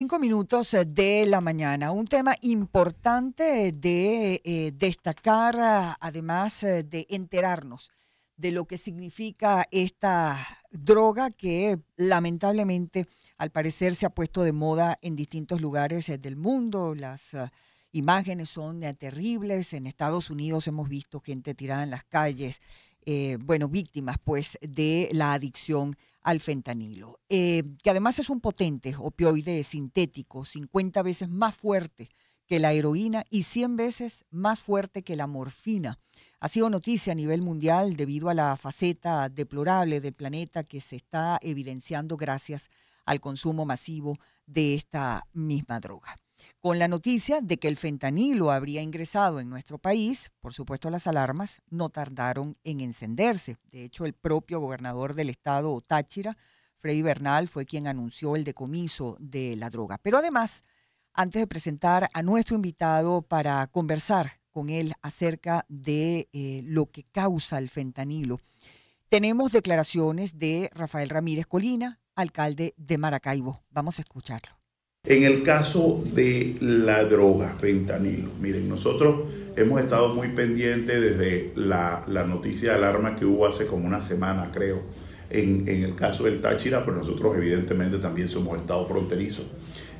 Cinco minutos eh, de la mañana, un tema importante de eh, destacar, eh, además de enterarnos de lo que significa esta droga que lamentablemente al parecer se ha puesto de moda en distintos lugares del mundo. Las imágenes son terribles. En Estados Unidos hemos visto gente tirada en las calles, eh, bueno, víctimas pues de la adicción al fentanilo, eh, que además es un potente opioide sintético, 50 veces más fuerte que la heroína y 100 veces más fuerte que la morfina. Ha sido noticia a nivel mundial debido a la faceta deplorable del planeta que se está evidenciando gracias al consumo masivo de esta misma droga con la noticia de que el fentanilo habría ingresado en nuestro país, por supuesto las alarmas no tardaron en encenderse. De hecho, el propio gobernador del estado Táchira, Freddy Bernal, fue quien anunció el decomiso de la droga. Pero además, antes de presentar a nuestro invitado para conversar con él acerca de eh, lo que causa el fentanilo, tenemos declaraciones de Rafael Ramírez Colina, alcalde de Maracaibo. Vamos a escucharlo en el caso de la droga, fentanilo, miren, nosotros hemos estado muy pendientes desde la, noticia de alarma que hubo hace como una semana, creo, en, el caso del Táchira, pero pues nosotros evidentemente también somos Estado fronterizo.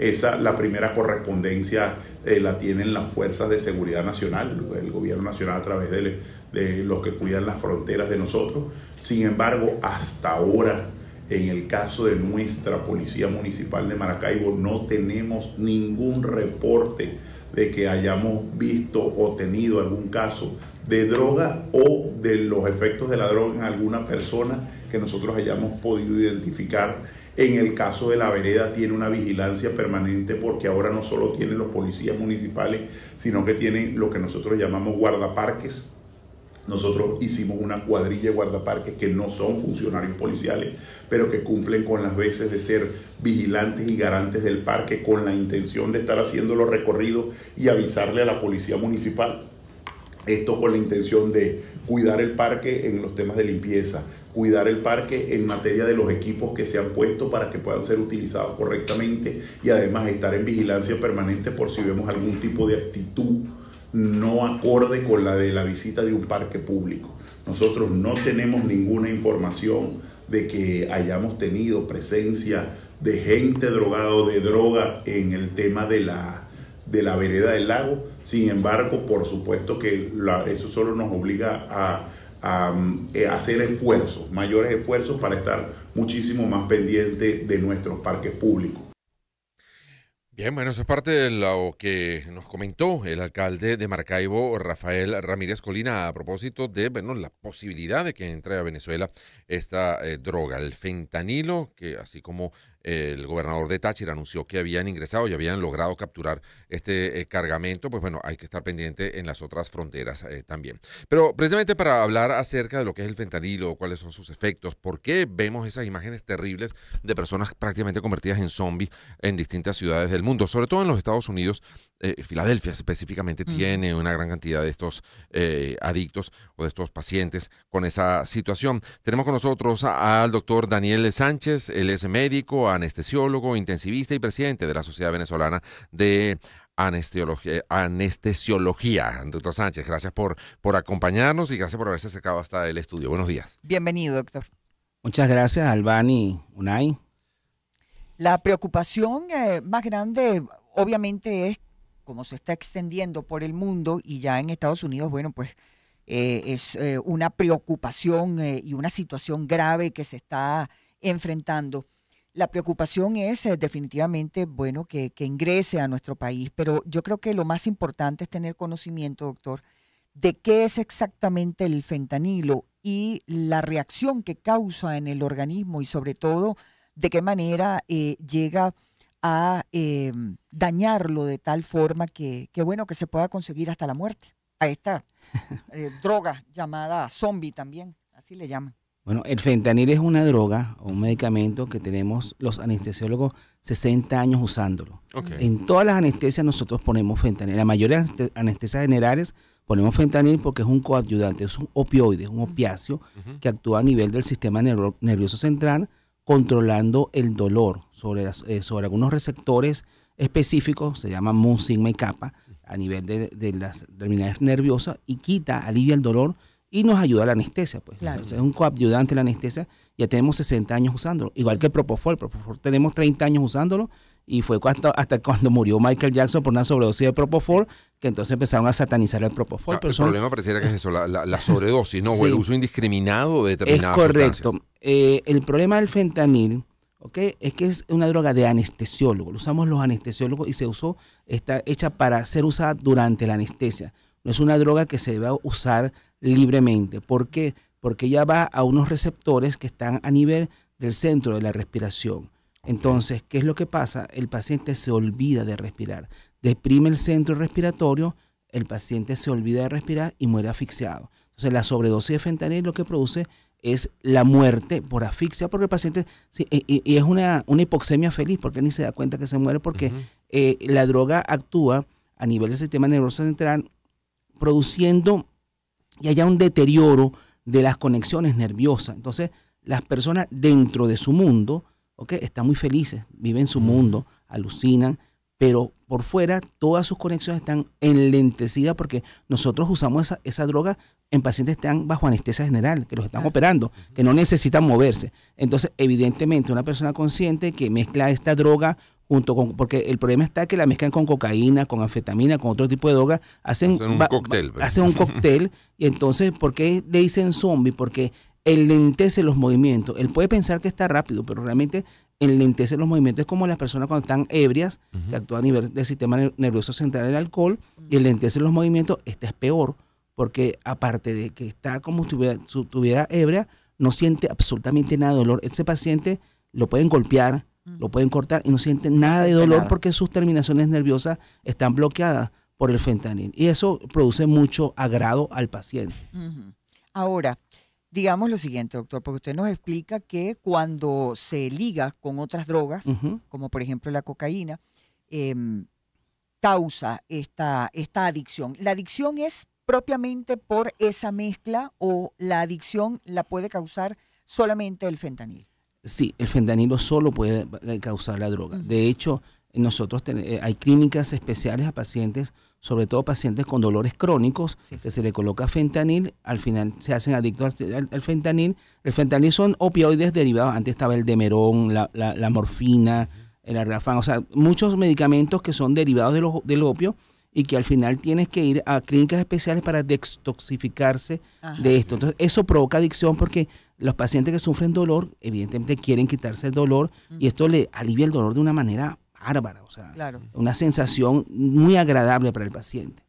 Esa, la primera correspondencia eh, la tienen las fuerzas de seguridad nacional, el gobierno nacional a través de los que cuidan las fronteras de nosotros. Sin embargo, hasta ahora en el caso de nuestra Policía Municipal de Maracaibo no tenemos ningún reporte de que hayamos visto o tenido algún caso de droga o de los efectos de la droga en alguna persona que nosotros hayamos podido identificar. En el caso de la vereda tiene una vigilancia permanente porque ahora no solo tienen los policías municipales, sino que tienen lo que nosotros llamamos guardaparques, nosotros hicimos una cuadrilla de guardaparques que no son funcionarios policiales, pero que cumplen con las veces de ser vigilantes y garantes del parque con la intención de estar haciendo los recorridos y avisarle a la policía municipal. Esto con la intención de cuidar el parque en los temas de limpieza, cuidar el parque en materia de los equipos que se han puesto para que puedan ser utilizados correctamente y además estar en vigilancia permanente por si vemos algún tipo de actitud no acorde con la de la visita de un parque público. Nosotros no tenemos ninguna información de que hayamos tenido presencia de gente drogada o de droga en el tema de la, de la vereda del lago. Sin embargo, por supuesto que eso solo nos obliga a, eh, hacer esfuerzos, mayores esfuerzos para estar muchísimo más pendientes de nuestros parques públicos. Bien, bueno, eso es parte de lo que nos comentó el alcalde de Maracaibo, Rafael Ramírez Colina, a propósito de bueno, la posibilidad de que entre a Venezuela esta eh, droga, el fentanilo, que así como el gobernador de Táchira anunció que habían ingresado y habían logrado capturar este eh, cargamento, pues bueno, hay que estar pendiente en las otras fronteras eh, también. Pero precisamente para hablar acerca de lo que es el fentanilo, cuáles son sus efectos, por qué vemos esas imágenes terribles de personas prácticamente convertidas en zombies en distintas ciudades del mundo, sobre todo en los Estados Unidos, eh, Filadelfia específicamente tiene una gran cantidad de estos adictos o de estos pacientes con esa situación. Tenemos con nosotros al doctor Daniel Sánchez, él es médico, anestesiólogo, intensivista y presidente de la Sociedad Venezolana de Anestesiología, Doctor Sánchez, gracias por, por acompañarnos y gracias por haberse acercado hasta el estudio. Buenos días. Bienvenido, doctor. Muchas gracias, Albani Unai. La preocupación eh, más grande, obviamente, es como se está extendiendo por el mundo y ya en Estados Unidos, bueno, pues eh, es eh, una preocupación y una situación grave que se está enfrentando la preocupación es eh, definitivamente, bueno, que, ingrese a nuestro país, pero yo creo que lo más importante es tener conocimiento, doctor, de qué es exactamente el fentanilo y la reacción que causa en el organismo y sobre todo de qué manera eh, llega a em, dañarlo de tal forma que, que, bueno, que se pueda conseguir hasta la muerte a esta eh, droga llamada zombie también, así le llaman. Bueno, el fentanil es una droga o un medicamento que tenemos los anestesiólogos 60 años usándolo. En todas las anestesias nosotros ponemos fentanil. La mayoría de anestesias generales ponemos fentanil porque es un coadyudante, es un opioide, un opiáceo que actúa a nivel del sistema nervioso central controlando el dolor sobre, eh, sobre algunos receptores específicos, se llama mu, y kappa, a nivel de las terminales nerviosas y quita, alivia el dolor y nos ayuda la anestesia. Pues. es un coadyuvante la anestesia, ya tenemos 60 años usándolo, igual que el Propofol, Propofol tenemos 30 años usándolo y fue hasta, hasta cuando murió Michael Jackson por una sobredosis de Propofol que entonces empezaron a satanizar el Propofol. Ah, el problema pareciera que es la, sobredosis, ¿no? O el uso indiscriminado de determinadas Es correcto. Eh, el problema del fentanil... Okay, es que es una droga de anestesiólogo. Lo usamos los anestesiólogos y se usó, está hecha para ser usada durante la anestesia. No es una droga que se deba usar libremente. ¿Por qué? Porque ya va a unos receptores que están a nivel del centro de la respiración. Entonces, ¿qué es lo que pasa? El paciente se olvida de respirar. Deprime el centro respiratorio, el paciente se olvida de respirar y muere asfixiado. Entonces, la sobredosis de fentanil lo que produce es la muerte por asfixia, porque el paciente, y, es una, hipoxemia feliz, porque ni se da cuenta que se muere, porque eh, la droga actúa a nivel del sistema nervioso central, produciendo y haya un deterioro de las conexiones nerviosas. Entonces, las personas dentro de su mundo, están muy felices, viven su mm. mundo, alucinan, pero por fuera todas sus conexiones están enlentecidas porque nosotros usamos esa, droga en pacientes que están bajo anestesia general, que los están operando, que no necesitan moverse. Entonces, evidentemente, una persona consciente que mezcla esta droga junto con, porque el problema está que la mezclan con cocaína, con anfetamina, con otro tipo de droga, hacen, un cóctel. Pues. un cóctel y entonces, ¿por qué le dicen zombie? Porque el lentece los movimientos. Él puede pensar que está rápido, pero realmente el enlentece los movimientos. Es como las personas cuando están ebrias, que actúa a nivel del sistema nervioso central el alcohol, y el lentece los movimientos. está es peor, porque aparte de que está como si si tuviera ebria, no siente absolutamente nada de dolor. Ese paciente lo pueden golpear, lo pueden cortar y no sienten nada de dolor porque sus terminaciones nerviosas están bloqueadas por el fentanil. Y eso produce mucho agrado al paciente. Ahora, digamos lo siguiente, doctor, porque usted nos explica que cuando se liga con otras drogas, como por ejemplo la cocaína, em, causa esta, esta adicción. ¿La adicción es propiamente por esa mezcla o la adicción la puede causar solamente el fentanil? Sí, el fentanilo solo puede eh, causar la droga. De hecho, nosotros eh, hay clínicas especiales a pacientes, sobre todo pacientes con dolores crónicos, que se le coloca fentanil, al final se hacen adictos al, fentanil. El fentanil son opioides derivados, antes estaba el demerón, la, morfina, el arrafán, o sea, muchos medicamentos que son derivados del opio y que al final tienes que ir a clínicas especiales para detoxificarse de esto. Entonces, eso provoca adicción porque los pacientes que sufren dolor, evidentemente quieren quitarse el dolor y esto le alivia el dolor de una manera bárbara, o sea, una sensación muy agradable para el paciente.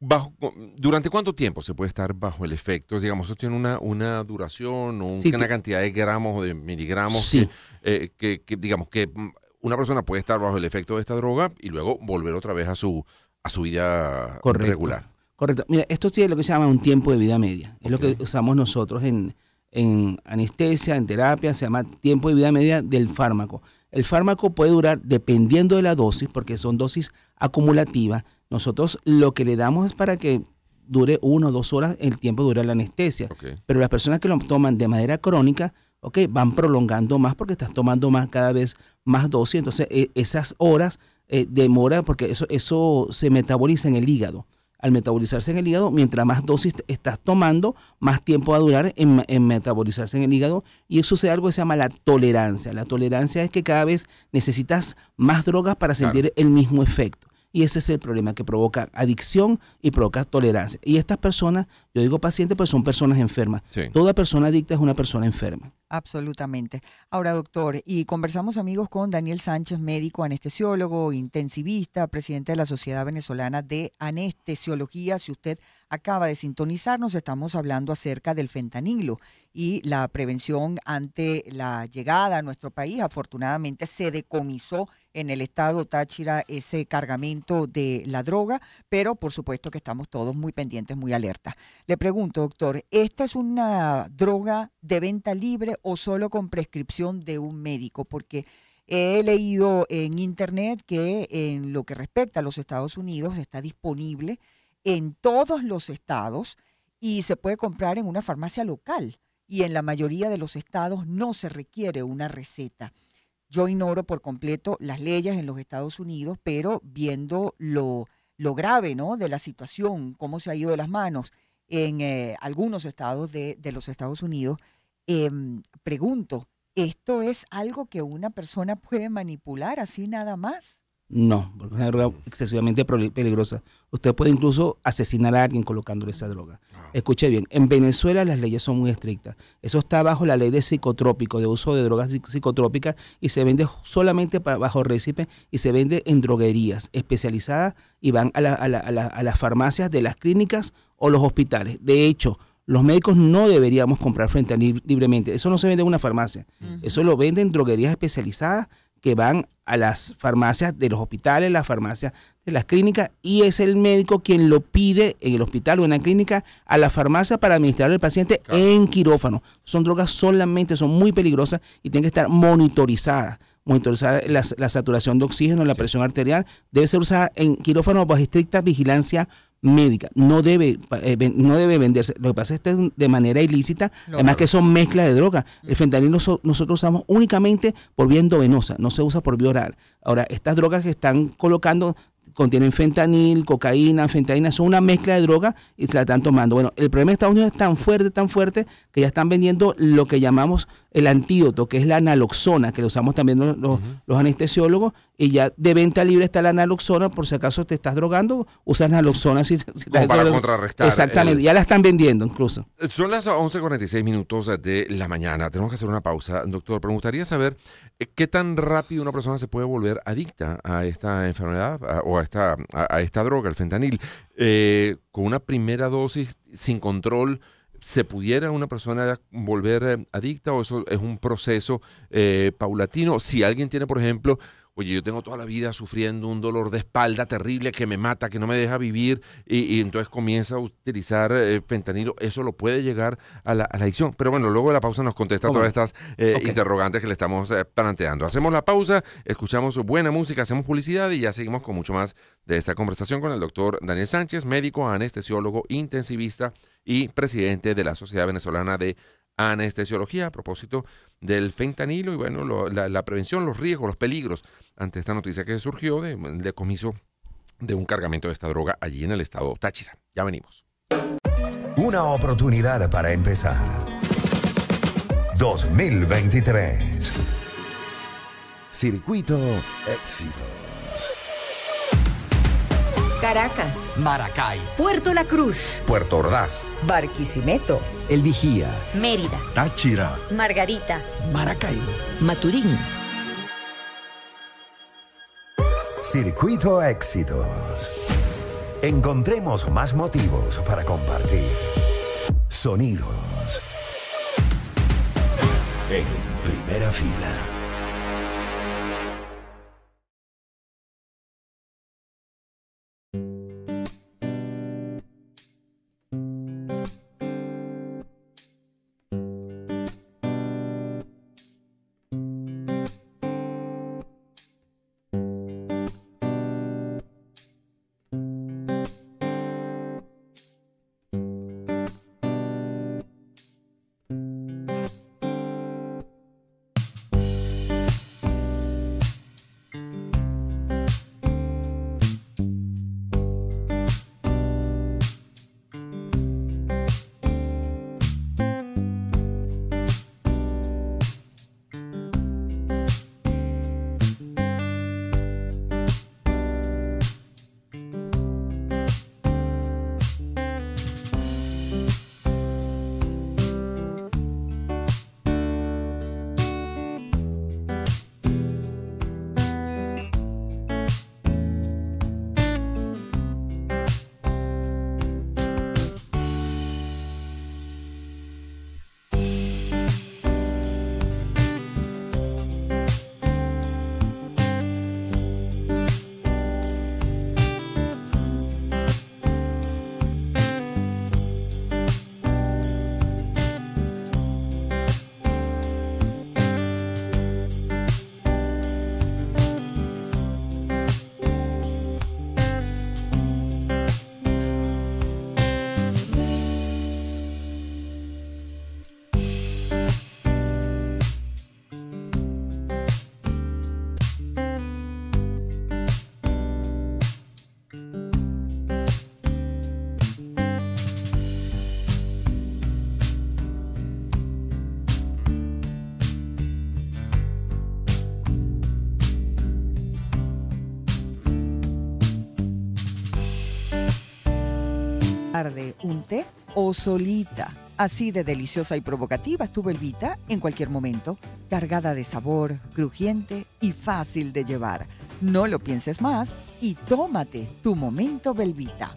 bajo, ¿Durante cuánto tiempo se puede estar bajo el efecto? Digamos, ¿eso tiene una, una duración o una cantidad de gramos o de miligramos? Sí. Eh, digamos, que mm, una persona puede estar bajo el efecto de esta droga y luego volver otra vez a su su vida Correcto. regular. Correcto. Mira, esto sí es lo que se llama un tiempo de vida media. Es lo que usamos nosotros en, en anestesia, en terapia, se llama tiempo de vida media del fármaco. El fármaco puede durar, dependiendo de la dosis, porque son dosis acumulativas, nosotros lo que le damos es para que dure uno o dos horas el tiempo dura la anestesia. Pero las personas que lo toman de manera crónica, ok, van prolongando más porque estás tomando más cada vez más dosis. Entonces, e, esas horas eh, demora porque eso, eso se metaboliza en el hígado. Al metabolizarse en el hígado, mientras más dosis estás tomando, más tiempo va a durar en, metabolizarse en el hígado. Y eso sucede algo que se llama la tolerancia. La tolerancia es que cada vez necesitas más drogas para sentir el mismo efecto. Y ese es el problema que provoca adicción y provoca tolerancia. Y estas personas, yo digo pacientes, pues son personas enfermas. Toda persona adicta es una persona enferma. Absolutamente. Ahora, doctor, y conversamos amigos con Daniel Sánchez, médico anestesiólogo, intensivista, presidente de la Sociedad Venezolana de Anestesiología. Si usted acaba de sintonizarnos, estamos hablando acerca del fentanilo y la prevención ante la llegada a nuestro país. Afortunadamente se decomisó en el estado Táchira ese cargamento de la droga, pero por supuesto que estamos todos muy pendientes, muy alertas. Le pregunto, doctor, ¿esta es una droga de venta libre o solo con prescripción de un médico? Porque He leído en internet que en lo que respecta a los Estados Unidos está disponible en todos los estados y se puede comprar en una farmacia local y en la mayoría de los estados no se requiere una receta. Yo ignoro por completo las leyes en los Estados Unidos, pero viendo lo, grave ¿no? de la situación, cómo se ha ido de las manos en eh, algunos estados de, los Estados Unidos, em, pregunto, ¿esto es algo que una persona puede manipular así nada más? No, porque es una droga mm. excesivamente peligrosa. Usted puede incluso asesinar a alguien colocándole esa droga. Ah. Escuche bien, en Venezuela las leyes son muy estrictas. Eso está bajo la ley de psicotrópico, de uso de drogas psicotrópicas, y se vende solamente bajo récipe y se vende en droguerías especializadas y van a, las farmacias de las clínicas o los hospitales. De hecho, los médicos no deberíamos comprar frente a libremente. Eso no se vende en una farmacia. Eso lo venden en droguerías especializadas que van a las farmacias de los hospitales, las farmacias de las clínicas, y es el médico quien lo pide en el hospital o en la clínica a la farmacia para administrar al paciente en quirófano. Son drogas solamente, son muy peligrosas y tienen que estar monitorizadas monitorizar la, saturación de oxígeno, la presión arterial, debe ser usada en quirófano bajo estricta vigilancia médica. No debe, eh, no debe venderse. Lo que pasa es que esto de manera ilícita, además que son mezclas de drogas. El mm. fentanil nosotros, usamos únicamente por vía endovenosa, no se usa por vía oral. Ahora, estas drogas que están colocando contienen fentanil, cocaína, fentanina, son una mezcla de drogas y se la están tomando. Bueno, el problema de Estados Unidos es tan fuerte, tan fuerte, que ya están vendiendo lo que llamamos el antídoto, que es la naloxona, que lo usamos también los, anestesiólogos, y ya de venta libre está la naloxona, por si acaso te estás drogando, usas naloxona. si, para contrarrestar. Exactamente, ya la están vendiendo incluso. Son las 11.46 minutos de la mañana, tenemos que hacer una pausa, doctor, pero me gustaría saber eh, qué tan rápido una persona se puede volver adicta a esta enfermedad o a esta, a, esta droga, el fentanil, eh, con una primera dosis sin control ¿Se pudiera una persona volver eh, adicta o eso es un proceso eh, paulatino? Si alguien tiene, por ejemplo, Oye, yo tengo toda la vida sufriendo un dolor de espalda terrible que me mata, que no me deja vivir, y, entonces comienza a utilizar pentanilo eh, fentanilo. Eso lo puede llegar a la, adicción. Pero bueno, luego de la pausa nos contesta todas estas eh, interrogantes que le estamos eh, planteando. Hacemos la pausa, escuchamos buena música, hacemos publicidad y ya seguimos con mucho más de esta conversación con el doctor Daniel Sánchez, médico, anestesiólogo, intensivista y presidente de la Sociedad Venezolana de anestesiología a propósito del fentanilo y bueno, la, prevención, los riesgos, los peligros ante esta noticia que surgió del decomiso de un cargamento de esta droga allí en el estado Táchira. Ya venimos. Una oportunidad para empezar. 2023. Circuito Éxito. Caracas, Maracay, Puerto La Cruz, Puerto Ordaz, Barquisimeto, El Vigía, Mérida, Táchira, Margarita, Maracaibo, Maturín. Circuito Éxitos. Encontremos más motivos para compartir. Sonidos. En primera fila. de un té o solita. Así de deliciosa y provocativa estuvo belvita en cualquier momento, cargada de sabor, crujiente y fácil de llevar. No lo pienses más y tómate tu momento, Belvita.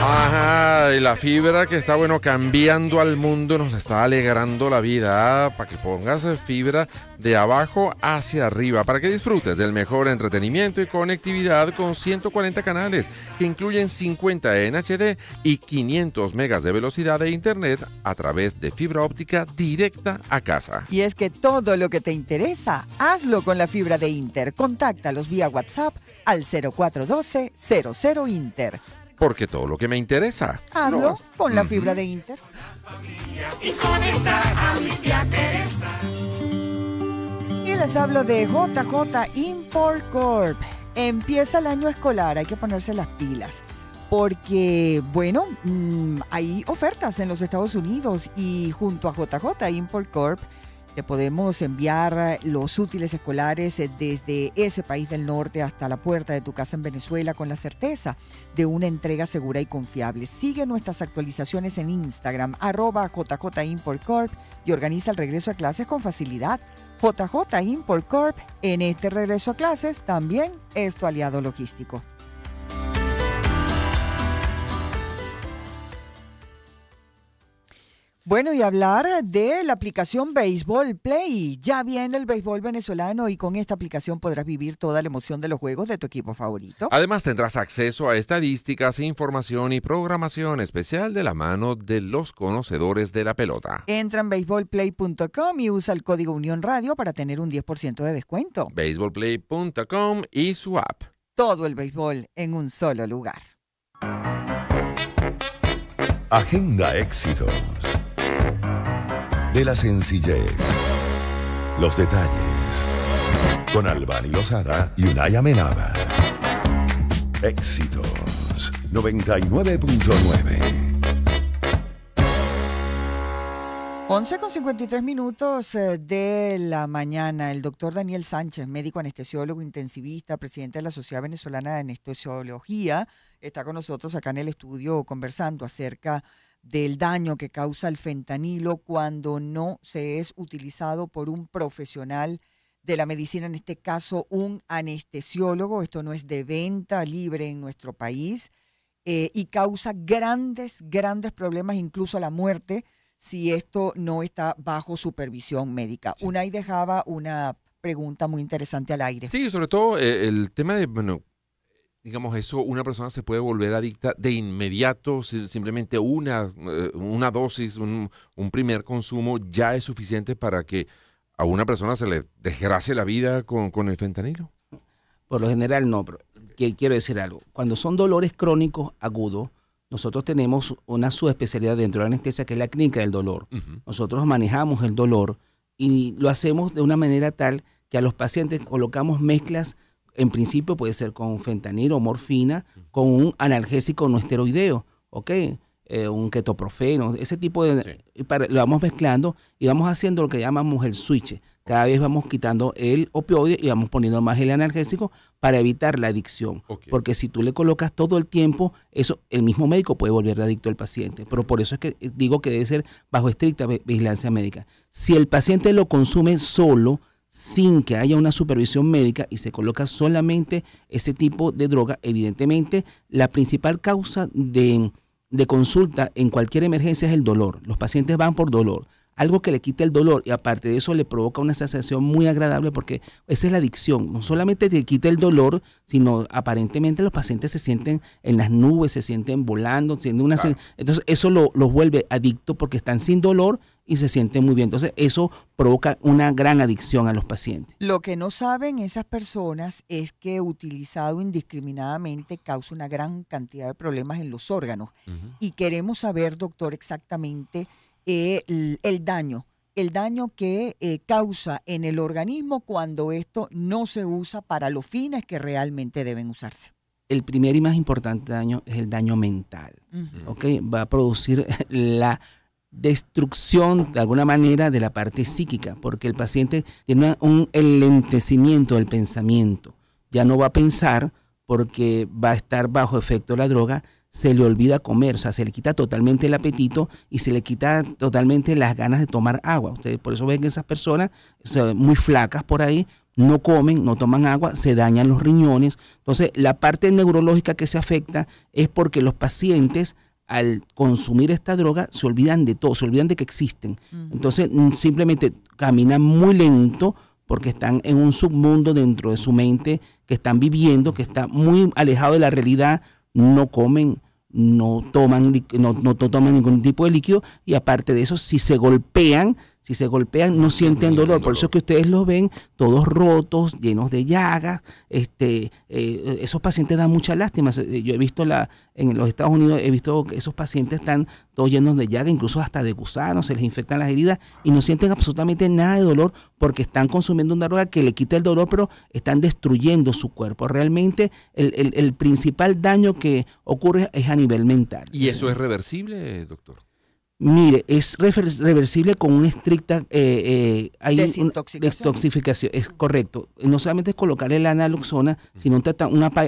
Ajá, y la fibra que está, bueno, cambiando al mundo, nos está alegrando la vida. Ah, para que pongas fibra de abajo hacia arriba, para que disfrutes del mejor entretenimiento y conectividad con 140 canales, que incluyen 50 en HD y 500 megas de velocidad de internet a través de fibra óptica directa a casa. Y es que todo lo que te interesa, hazlo con la fibra de Inter. Contáctalos vía WhatsApp al 0412 00 Inter porque todo lo que me interesa. Hazlo con la fibra de Inter. Y Y les hablo de JJ Import Corp. Empieza el año escolar, hay que ponerse las pilas. Porque, bueno, mm, hay ofertas en los Estados Unidos y junto a JJ Import Corp te podemos enviar eh, los útiles escolares eh, desde ese país del norte hasta la puerta de tu casa en Venezuela con la certeza de una entrega segura y confiable. Sigue nuestras actualizaciones en Instagram, arroba jjimportcorp y organiza el regreso a clases con facilidad. JJ en este regreso a clases, también es tu aliado logístico. Bueno, y hablar de la aplicación Baseball Play. Ya viene el béisbol venezolano y con esta aplicación podrás vivir toda la emoción de los juegos de tu equipo favorito. Además tendrás acceso a estadísticas, e información y programación especial de la mano de los conocedores de la pelota. Entra en BaseballPlay.com y usa el código Unión Radio para tener un 10% de descuento. BaseballPlay.com y su app. Todo el béisbol en un solo lugar. Agenda Éxitos de la sencillez. Los detalles. Con Albani Lozada y Unai Amenaba. Éxitos 99.9. 11 con 53 minutos eh, de la mañana, el doctor Daniel Sánchez, médico anestesiólogo intensivista, presidente de la Sociedad Venezolana de Anestesiología, está con nosotros acá en el estudio conversando acerca del daño que causa el fentanilo cuando no se es utilizado por un profesional de la medicina, en este caso un anestesiólogo, esto no es de venta libre en nuestro país, eh, y causa grandes, grandes problemas, incluso la muerte, si esto no está bajo supervisión médica. Una y dejaba una pregunta muy interesante al aire. Sí, sobre todo eh, el tema de, digamos, eso, una persona se puede volver adicta de inmediato, simplemente una, eh, una dosis, un, primer consumo ya es suficiente para que a una persona se le desgrace la vida con, el fentanilo. Por lo general no, pero quiero decir algo. Cuando son dolores crónicos agudos, nosotros tenemos una subespecialidad dentro de la anestesia que es la clínica del dolor. Nosotros manejamos el dolor y lo hacemos de una manera tal que a los pacientes colocamos mezclas en principio puede ser con fentanil o morfina, con un analgésico no esteroideo, ¿ok? Eh, un ketoprofeno, ese tipo de... lo vamos mezclando y vamos haciendo lo que llamamos el switch. Cada vez vamos quitando el opioide y vamos poniendo más el analgésico para evitar la adicción. Porque si tú le colocas todo el tiempo, eso el mismo médico puede volver adicto al paciente. Pero por eso es que digo que debe ser bajo estricta vigilancia médica. Si el paciente lo consume solo, sin que haya una supervisión médica y se coloca solamente ese tipo de droga, evidentemente la principal causa de, consulta en cualquier emergencia es el dolor. Los pacientes van por dolor algo que le quite el dolor y aparte de eso le provoca una sensación muy agradable porque esa es la adicción. No solamente te quita el dolor, sino aparentemente los pacientes se sienten en las nubes, se sienten volando, una entonces eso los vuelve adicto porque están sin dolor y se siente muy bien. Entonces, eso provoca una gran adicción a los pacientes. Lo que no saben esas personas es que utilizado indiscriminadamente causa una gran cantidad de problemas en los órganos. Y queremos saber, doctor, exactamente eh, el, daño el daño que eh, causa en el organismo cuando esto no se usa para los fines que realmente deben usarse. El primer y más importante daño es el daño mental. Va a producir la destrucción de alguna manera de la parte psíquica, porque el paciente tiene un enlentecimiento del pensamiento, ya no va a pensar porque va a estar bajo efecto la droga, se le olvida comer, o sea, se le quita totalmente el apetito y se le quita totalmente las ganas de tomar agua. Ustedes por eso ven que esas personas muy flacas por ahí no comen, no toman agua, se dañan los riñones. Entonces, la parte neurológica que se afecta es porque los pacientes al consumir esta droga se olvidan de todo, se olvidan de que existen. Entonces mm, simplemente caminan muy lento porque están en un submundo dentro de su mente que están viviendo, que está muy alejado de la realidad, no comen, no toman, no, no toman ningún tipo de líquido y aparte de eso, si se golpean, si se golpean, no sienten dolor. Por eso es que ustedes los ven todos rotos, llenos de llagas. Este, eh, esos pacientes dan mucha lástima. Eh, yo he visto la, en los Estados Unidos, he visto que esos pacientes están todos llenos de llagas, incluso hasta de gusanos, se les infectan las heridas y no sienten absolutamente nada de dolor porque están consumiendo una droga que le quita el dolor, pero están destruyendo su cuerpo. Realmente el, el, el principal daño que ocurre es a nivel mental. ¿Y eso es reversible, doctor? Mire, es reversible con una estricta eh, eh, desintoxicación. Es correcto. No solamente es colocarle la naloxona, sino un,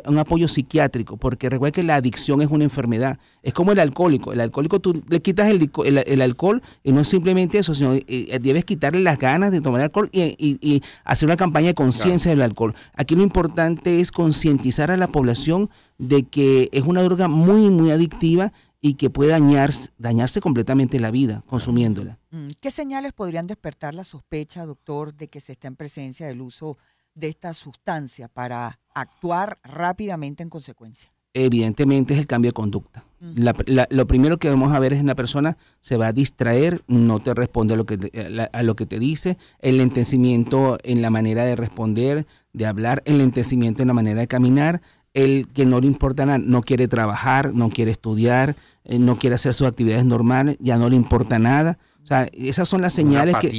un, apoyo psiquiátrico, porque recuerda que la adicción es una enfermedad. Es como el alcohólico. El alcohólico, tú le quitas el, alcohol y no es simplemente eso, sino eh, debes quitarle las ganas de tomar alcohol y, hacer una campaña de conciencia del alcohol. Aquí lo importante es concientizar a la población de que es una droga muy, muy adictiva y que puede dañarse, dañarse completamente la vida consumiéndola. Mm, ¿Qué señales podrían despertar la sospecha, doctor, de que se está en presencia del uso de esta sustancia para actuar rápidamente en consecuencia? Evidentemente es el cambio de conducta. lo primero que vamos a ver es en la persona se va a distraer, no te responde a lo que te, a lo que te dice, el lentecimiento en la manera de responder, de hablar, el lentecimiento en la manera de caminar, el que no le importa nada, no quiere trabajar, no quiere estudiar, eh, no quiere hacer sus actividades normales, ya no le importa nada. O sea, esas son las señales que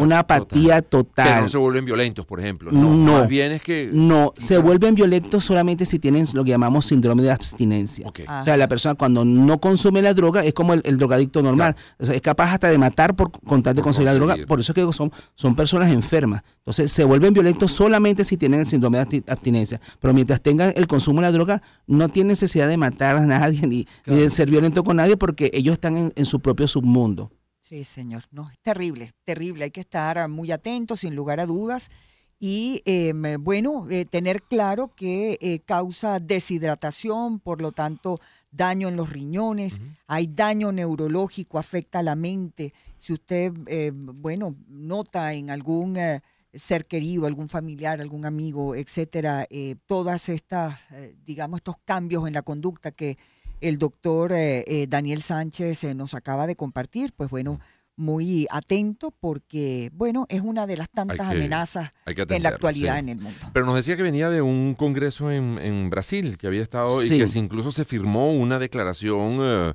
una apatía total. no se vuelven violentos, por ejemplo. No, no bien es que no se vuelven violentos solamente si tienen lo que llamamos síndrome de abstinencia. O sea, la persona cuando no consume la droga es como el, drogadicto normal, es capaz hasta de matar por contar de conseguir la droga. Por eso es que son son personas enfermas. Entonces se vuelven violentos solamente si tienen el síndrome de abstinencia. Pero mientras tengan el consumo de la droga no tienen necesidad de matar a nadie ni, de ser violento con nadie porque ellos están en su propio submundo. Sí, señor. No, es terrible, terrible. Hay que estar ah, muy atentos, sin lugar a dudas. Y eh, bueno, eh, tener claro que eh, causa deshidratación, por lo tanto, daño en los riñones, hay daño neurológico, afecta a la mente. Si usted, bueno, nota en algún ser querido, algún familiar, algún amigo, etcétera, todas estas, digamos, estos cambios en la conducta que el doctor eh, eh, Daniel Sánchez eh, nos acaba de compartir, pues bueno, muy atento porque, bueno, es una de las tantas amenazas en la actualidad en el mundo. Pero nos decía que venía de un congreso en, Brasil, que había estado y que incluso se firmó una declaración,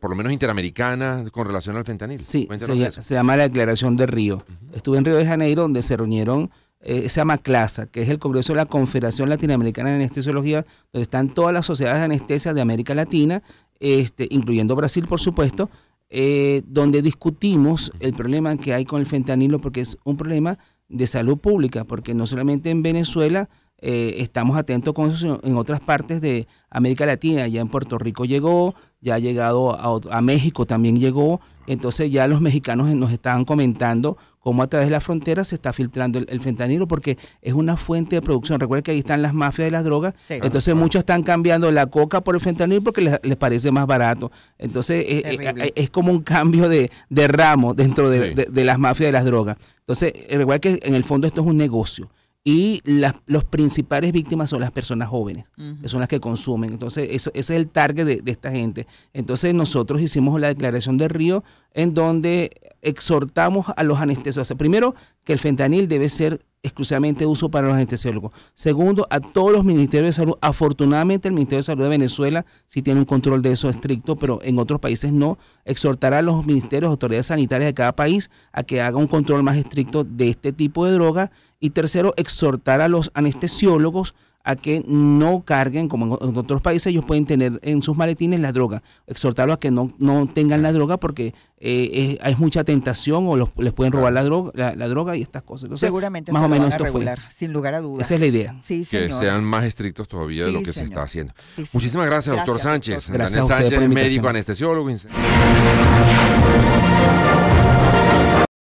por lo menos interamericana, con relación al fentanil. Sí, se, llama la Declaración de Río. Estuve en Río de Janeiro, donde se reunieron eh, se llama CLASA, que es el Congreso de la Confederación Latinoamericana de Anestesiología, donde están todas las sociedades de anestesia de América Latina, este, incluyendo Brasil, por supuesto, eh, donde discutimos el problema que hay con el fentanilo, porque es un problema de salud pública, porque no solamente en Venezuela eh, estamos atentos con eso en otras partes de América Latina. Ya en Puerto Rico llegó, ya ha llegado a, México también llegó. Entonces ya los mexicanos nos estaban comentando cómo a través de la frontera se está filtrando el, fentanilo porque es una fuente de producción. Recuerda que ahí están las mafias de las drogas. Entonces muchos están cambiando la coca por el fentanilo porque les, parece más barato. Entonces eh, eh, es, como un cambio de, de ramo dentro de, de, las mafias de las drogas. Entonces recuerda que en el fondo esto es un negocio y las los principales víctimas son las personas jóvenes, que son las que consumen. Entonces, eso, ese es el target de, de, esta gente. Entonces, nosotros hicimos la declaración de Río en donde exhortamos a los anestesiólogos. Primero, que el fentanil debe ser exclusivamente uso para los anestesiólogos. Segundo, a todos los ministerios de salud. Afortunadamente el Ministerio de Salud de Venezuela sí tiene un control de eso estricto, pero en otros países no. exhortar a los ministerios, autoridades sanitarias de cada país a que haga un control más estricto de este tipo de droga. Y tercero, exhortar a los anestesiólogos a que no carguen, como en otros países ellos pueden tener en sus maletines la droga, exhortarlos a que no, no tengan la droga porque eh, hay mucha tentación o les pueden robar la droga, la, droga y estas cosas. Seguramente más o menos esto fue. sin lugar a dudas. Esa es la idea. Que sean más estrictos todavía de lo que se está haciendo. Muchísimas gracias, doctor Sánchez. Gracias Sánchez, médico anestesiólogo.